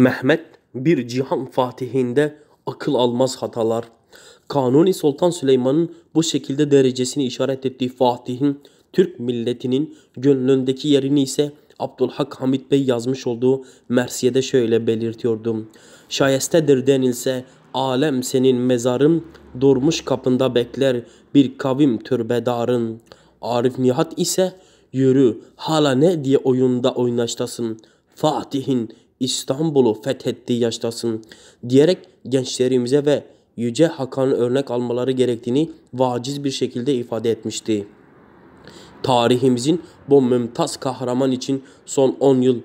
Mehmet bir cihan fatihinde akıl almaz hatalar. Kanuni Sultan Süleyman'ın bu şekilde derecesini işaret ettiği Fatih'in Türk milletinin gönlündeki yerini ise Abdülhak Hamit Bey yazmış olduğu Mersiye'de şöyle belirtiyordum. Şayestedir denilse alem senin mezarın durmuş kapında bekler bir kavim türbedarın. Arif Nihat ise yürü hala ne diye oyunda oynaştasın. Fatih'in İstanbul'u fethetti yaştasın diyerek gençlerimize ve Yüce Hakan'ın örnek almaları gerektiğini vaciz bir şekilde ifade etmişti. Tarihimizin bu mümtaz kahraman için son 10 yıl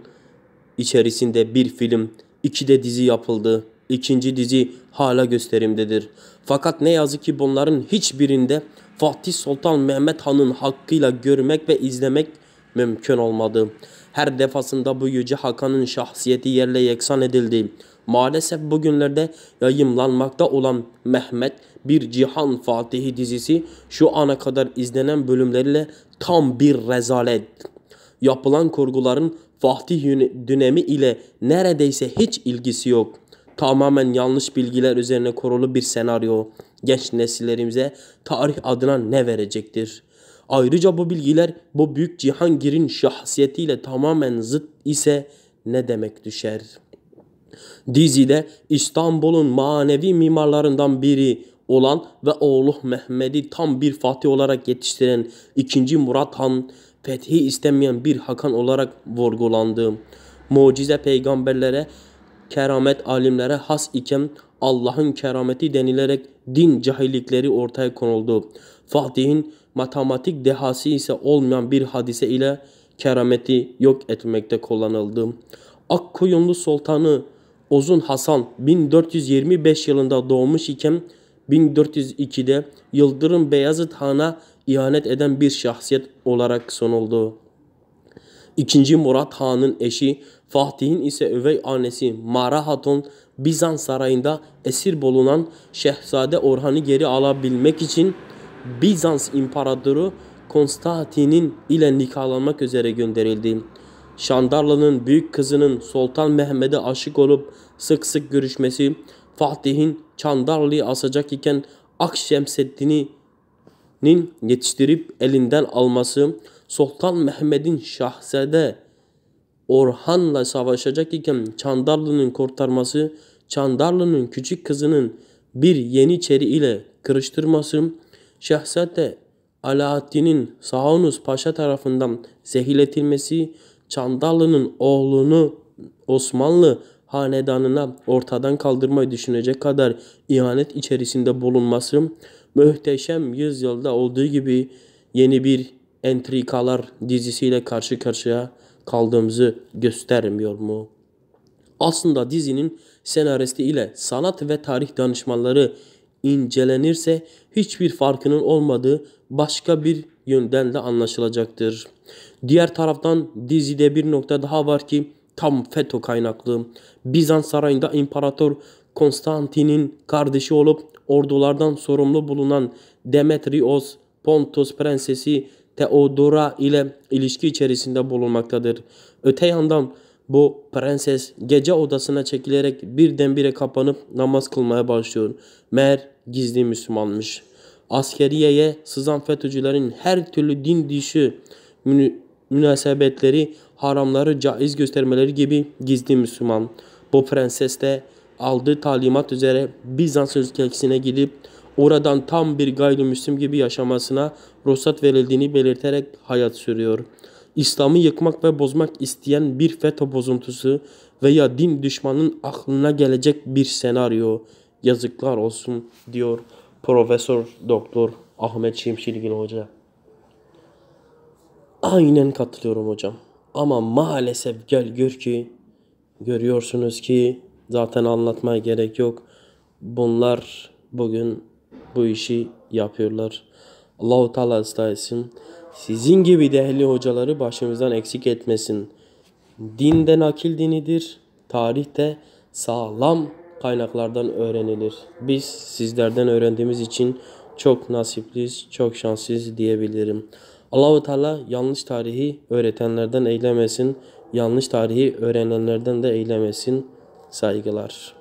içerisinde bir film, iki de dizi yapıldı. İkinci dizi hala gösterimdedir. Fakat ne yazık ki bunların hiçbirinde Fatih Sultan Mehmet Han'ın hakkıyla görmek ve izlemek mümkün olmadı. Her defasında bu Yüce Hakan'ın şahsiyeti yerle yeksan edildi. Maalesef bugünlerde yayımlanmakta olan Mehmet Bir Cihan Fatihi dizisi şu ana kadar izlenen bölümleriyle tam bir rezalet. Yapılan kurguların Fatih dönemi ile neredeyse hiç ilgisi yok. Tamamen yanlış bilgiler üzerine kurulu bir senaryo genç nesillerimize tarih adına ne verecektir? Ayrıca bu bilgiler bu büyük Cihangir'in şahsiyetiyle tamamen zıt ise ne demek düşer? Dizide İstanbul'un manevi mimarlarından biri olan ve oğlu Mehmet'i tam bir fatih olarak yetiştiren 2. Murat Han fethi istemeyen bir Hakan olarak vurgulandı. Mucize peygamberlere, keramet alimlere has iken Allah'ın kerameti denilerek din cahillikleri ortaya konuldu. Fatih'in matematik dehası ise olmayan bir hadise ile kerameti yok etmekte kullanıldı. Akkoyunlu Sultanı Ozun Hasan 1425 yılında doğmuş iken 1402'de Yıldırım Beyazıt Han'a ihanet eden bir şahsiyet olarak sunuldu. İkinci Murat Han'ın eşi Fatih'in ise övey annesi Mara Hatun Bizans sarayında esir bulunan Şehzade Orhan'ı geri alabilmek için Bizans İmparatoru Konstantin'in ile nikahlanmak üzere gönderildi. Şandarlı'nın büyük kızının Sultan Mehmed'e aşık olup sık sık görüşmesi Fatih'in Çandarlı'yı asacak iken Akşemseddin'in yetiştirip elinden alması Sultan Mehmed'in şahsede Orhan'la savaşacak iken Çandarlı'nın kurtarması Çandarlı'nın küçük kızının bir Yeniçeri ile kırıştırması Şehzade Alaaddin'in Sahunus Paşa tarafından zehirletilmesi Çandarlı'nın oğlunu Osmanlı hanedanına ortadan kaldırmayı düşünecek kadar ihanet içerisinde bulunması muhteşem yüzyılda olduğu gibi yeni bir entrikalar dizisiyle karşı karşıya kaldığımızı göstermiyor mu? Aslında dizinin senaristi ile sanat ve tarih danışmanları incelenirse hiçbir farkının olmadığı başka bir yönden de anlaşılacaktır. Diğer taraftan dizide bir nokta daha var ki tam FETÖ kaynaklı. Bizans sarayında İmparator Konstantin'in kardeşi olup ordulardan sorumlu bulunan Demetrios Pontos prensesi Teodora ile ilişki içerisinde bulunmaktadır. Öte yandan bu prenses gece odasına çekilerek birdenbire kapanıp namaz kılmaya başlıyor. Mer gizli Müslümanmış. Askeriyeye sızan FETÖ'cülerin her türlü din dışı münasebetleri, haramları caiz göstermeleri gibi gizli Müslüman. Bu prenses de aldığı talimat üzere Bizans ülkesine gidip oradan tam bir gayrimüslim gibi yaşamasına ruhsat verildiğini belirterek hayat sürüyor.'' İslam'ı yıkmak ve bozmak isteyen bir FETÖ bozuntusu veya din düşmanının aklına gelecek bir senaryo. Yazıklar olsun diyor Profesör Doktor Ahmet Şimşirgin Hoca. Aynen katılıyorum hocam. Ama maalesef gel gör ki görüyorsunuz ki zaten anlatmaya gerek yok. Bunlar bugün bu işi yapıyorlar. Allahu Teala ıslah etsin. Sizin gibi dehli hocaları başımızdan eksik etmesin. Din de nakil dinidir, tarih de sağlam kaynaklardan öğrenilir. Biz sizlerden öğrendiğimiz için çok nasipliyiz, çok şanslıyız diyebilirim. Allahu Teala yanlış tarihi öğretenlerden eylemesin, yanlış tarihi öğrenenlerden de eylemesin. Saygılar.